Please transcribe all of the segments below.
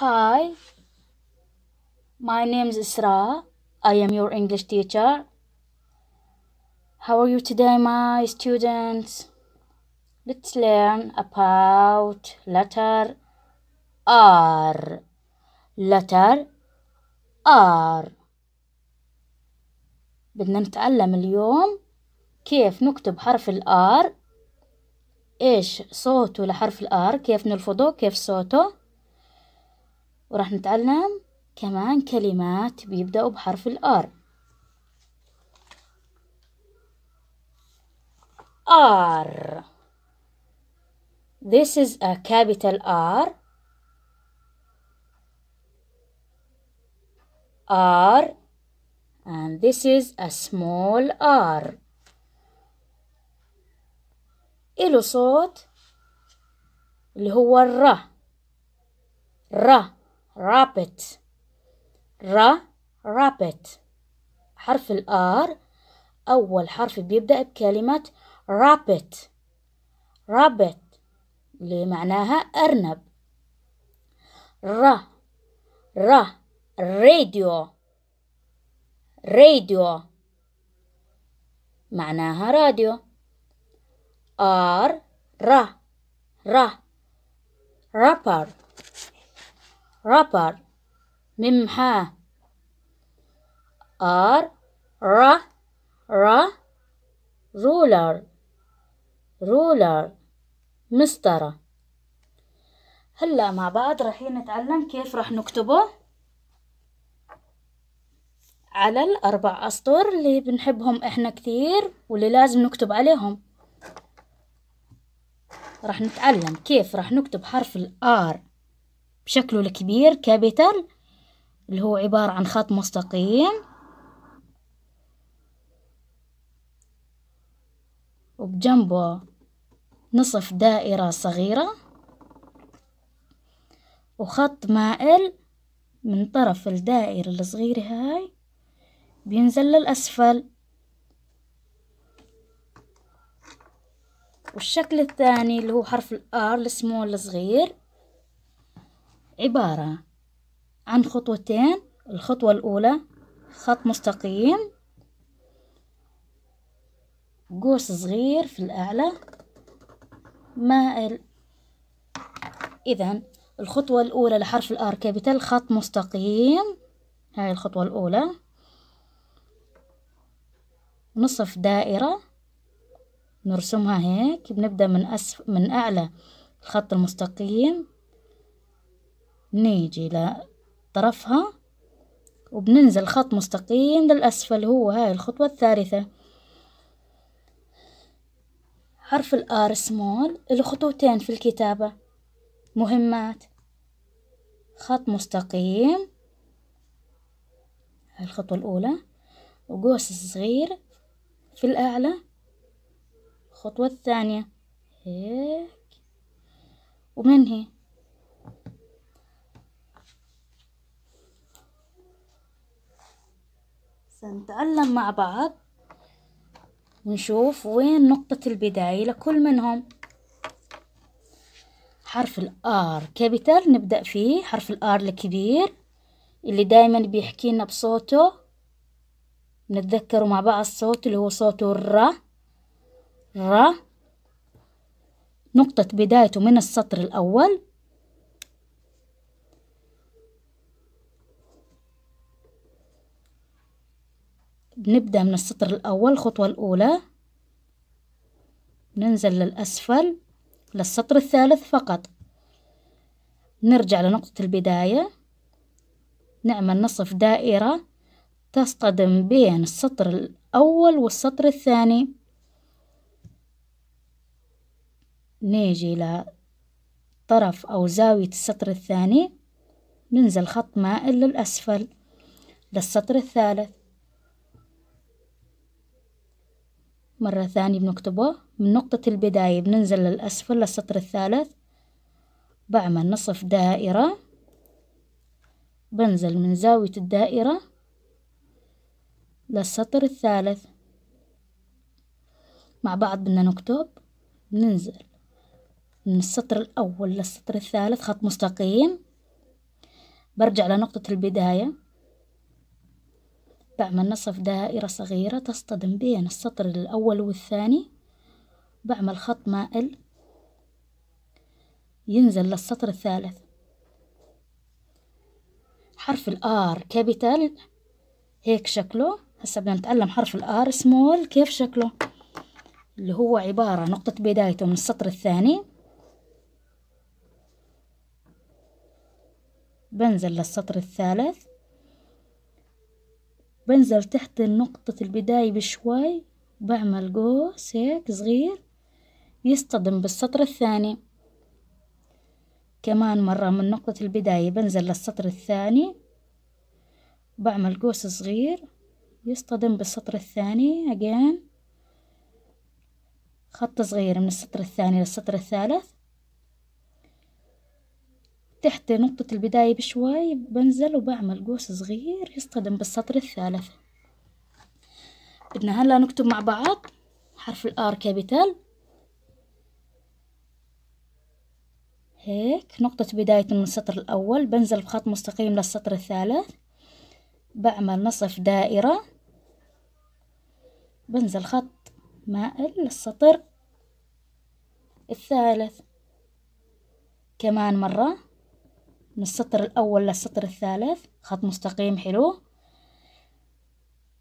Hi, my name is Isra. I am your English teacher. How are you today, my students? Let's learn about letter R. Letter R. بدنا نتعلم اليوم كيف نكتب حرف ال R. إيش صوته لحرف ال R؟ كيف نلفظه كيف صوته وراح نتعلم كمان كلمات بيبدأوا بحرف الآر R. This is a capital R. R. And this is a small R. إله صوت اللي هو الر ر rabbit را rabbit حرف الآر أول حرف بيبدأ بكلمة rabbit rabbit اللي معناها أرنب ر را راديو راديو معناها راديو آر ر ر رابر رابر ميم ار R ر ر رولر رولر مسطرة هلأ مع بعض رح نتعلم كيف راح نكتبه على الأربع أسطر اللي بنحبهم إحنا كثير واللي لازم نكتب عليهم راح نتعلم كيف راح نكتب حرف الآر بشكله الكبير كابيتال اللي هو عبارة عن خط مستقيم وبجنبه نصف دائرة صغيرة وخط مائل من طرف الدائرة الصغيرة هاي بينزل للأسفل والشكل الثاني اللي هو حرف الآر السمول الصغير عبارة عن خطوتين الخطوة الأولى خط مستقيم قوس صغير في الأعلى مائل إذا الخطوة الأولى لحرف الآر كابيتال خط مستقيم هاي الخطوة الأولى نصف دائرة نرسمها هيك بنبدأ من أسف من أعلى الخط المستقيم نيجي لطرفها وبننزل خط مستقيم للأسفل هو هاي الخطوة الثالثة حرف الآر سمول له خطوتين في الكتابة مهمات خط مستقيم هاي الخطوة الأولى وقوس صغير في الأعلى الخطوة الثانية هيك وبننهي سنتألم مع بعض ونشوف وين نقطة البداية لكل منهم حرف الآر كابيتال نبدأ فيه حرف الآر الكبير اللي دايما بيحكي لنا بصوته نتذكره مع بعض الصوت اللي هو صوته الر ر نقطة بدايته من السطر الأول بنبدأ من السطر الأول الخطوة الأولى ننزل للأسفل للسطر الثالث فقط نرجع لنقطة البداية نعمل نصف دائرة تصطدم بين السطر الأول والسطر الثاني نيجي لطرف أو زاوية السطر الثاني ننزل خط مائل للأسفل للسطر الثالث مرة ثانية بنكتبه من نقطة البداية بننزل للأسفل للسطر الثالث بعمل نصف دائرة بنزل من زاوية الدائرة للسطر الثالث مع بعض بدنا نكتب بننزل من السطر الأول للسطر الثالث خط مستقيم برجع لنقطة البداية بعمل نصف دائرة صغيرة تصطدم بين السطر الأول والثاني بعمل خط مائل ينزل للسطر الثالث حرف الآر كابيتال هيك شكله هسا بدنا نتعلم حرف الآر سمول كيف شكله اللي هو عبارة نقطة بدايته من السطر الثاني بنزل للسطر الثالث بنزل تحت نقطة البداية بشوي بعمل قوس هيك صغير يصطدم بالسطر الثاني كمان مرة من نقطة البداية بنزل للسطر الثاني بعمل قوس صغير يصطدم بالسطر الثاني أجان خط صغير من السطر الثاني للسطر الثالث تحت نقطة البداية بشوي بنزل وبعمل قوس صغير يصطدم بالسطر الثالث بدنا هلا نكتب مع بعض حرف الآر كابيتال هيك نقطة بداية من السطر الأول بنزل بخط مستقيم للسطر الثالث بعمل نصف دائرة بنزل خط مائل للسطر الثالث كمان مرة من السطر الأول للسطر الثالث خط مستقيم حلو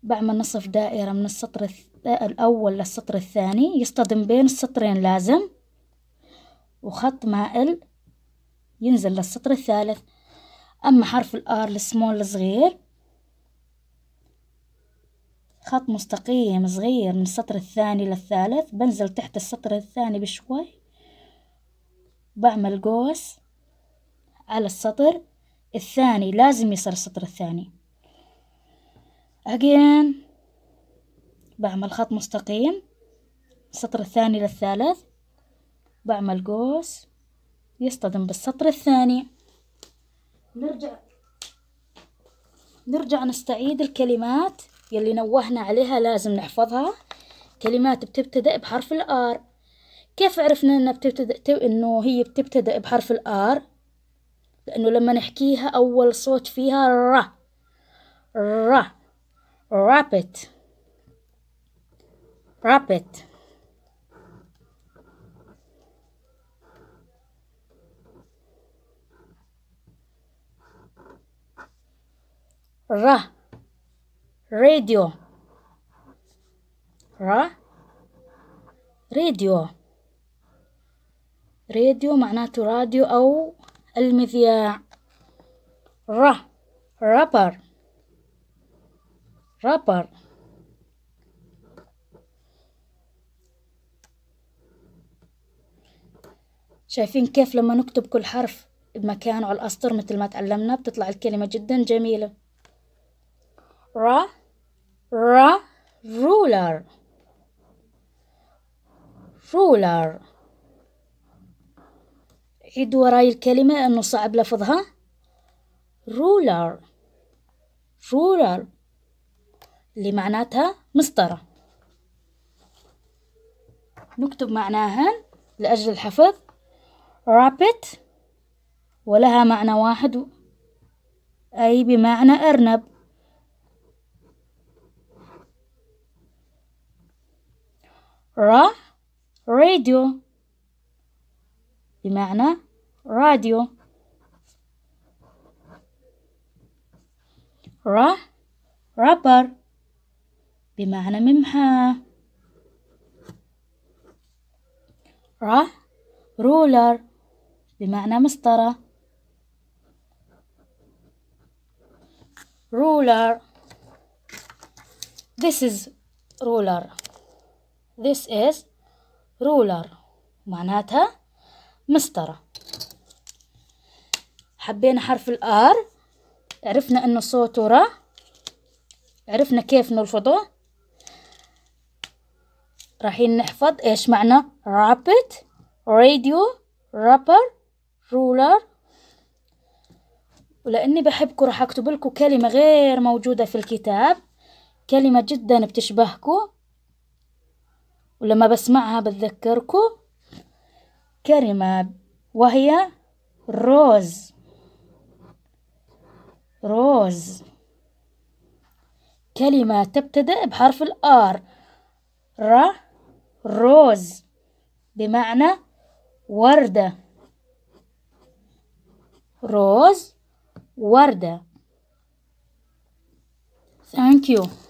بعمل نصف دائرة من السطر الأول للسطر الثاني يصطدم بين السطرين لازم وخط مائل ينزل للسطر الثالث أما حرف الآر السمول الصغير خط مستقيم صغير من السطر الثاني للثالث بنزل تحت السطر الثاني بشوي بعمل قوس على السطر الثاني لازم يصير السطر الثاني أجين بعمل خط مستقيم السطر الثاني للثالث بعمل قوس يصطدم بالسطر الثاني نرجع نرجع نستعيد الكلمات يلي نوهنا عليها لازم نحفظها كلمات بتبتدأ بحرف الآر كيف عرفنا إنها بتبتدأ إنه هي بتبتدأ بحرف الآر لأنه لما نحكيها أول صوت فيها ر ر رابت رابت ر راديو ر راديو راديو معناته راديو أو المذياع ر رابر رابر شايفين كيف لما نكتب كل حرف بمكانه على الأسطر مثل ما تعلمنا بتطلع الكلمة جدا جميلة را را رولر رولر عيد وراي الكلمة أنه صعب لفظها رولر رولر اللي معناتها مسطرة نكتب معناها لأجل الحفظ رابت ولها معنى واحد أي بمعنى أرنب را راديو بمعنى راديو را رابر بمعنى ممحى را رولر بمعنى مسطرة رولر this is ruler this is ruler معناتها مسطرة حبينا حرف الآر عرفنا أنه صوته را عرفنا كيف نلفظه رايحين نحفظ إيش معنى رابت راديو رابر رولر ولأني بحبكم راح أكتب لكم كلمة غير موجودة في الكتاب كلمة جدا بتشبهكم ولما بسمعها بتذكركم كلمة وهي روز روز كلمة تبتدأ بحرف الآر ر روز بمعنى وردة روز وردة Thank you.